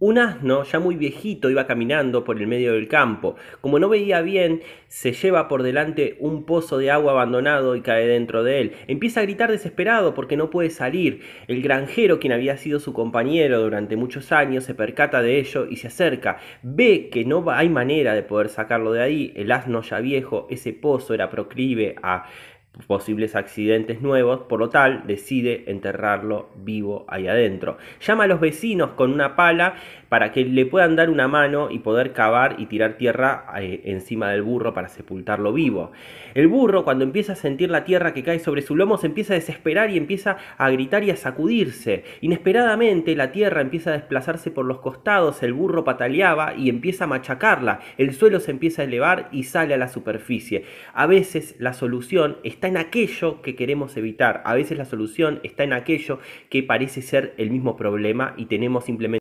Un asno, ya muy viejito, iba caminando por el medio del campo. Como no veía bien, se lleva por delante un pozo de agua abandonado y cae dentro de él. Empieza a gritar desesperado porque no puede salir. El granjero, quien había sido su compañero durante muchos años, se percata de ello y se acerca. Ve que no hay manera de poder sacarlo de ahí. El asno ya viejo, ese pozo era proclive a posibles accidentes nuevos, por lo tal decide enterrarlo vivo ahí adentro. Llama a los vecinos con una pala para que le puedan dar una mano y poder cavar y tirar tierra eh, encima del burro para sepultarlo vivo. El burro cuando empieza a sentir la tierra que cae sobre su lomo se empieza a desesperar y empieza a gritar y a sacudirse. Inesperadamente la tierra empieza a desplazarse por los costados, el burro pataleaba y empieza a machacarla, el suelo se empieza a elevar y sale a la superficie. A veces la solución está en aquello que queremos evitar. A veces la solución está en aquello que parece ser el mismo problema y tenemos simplemente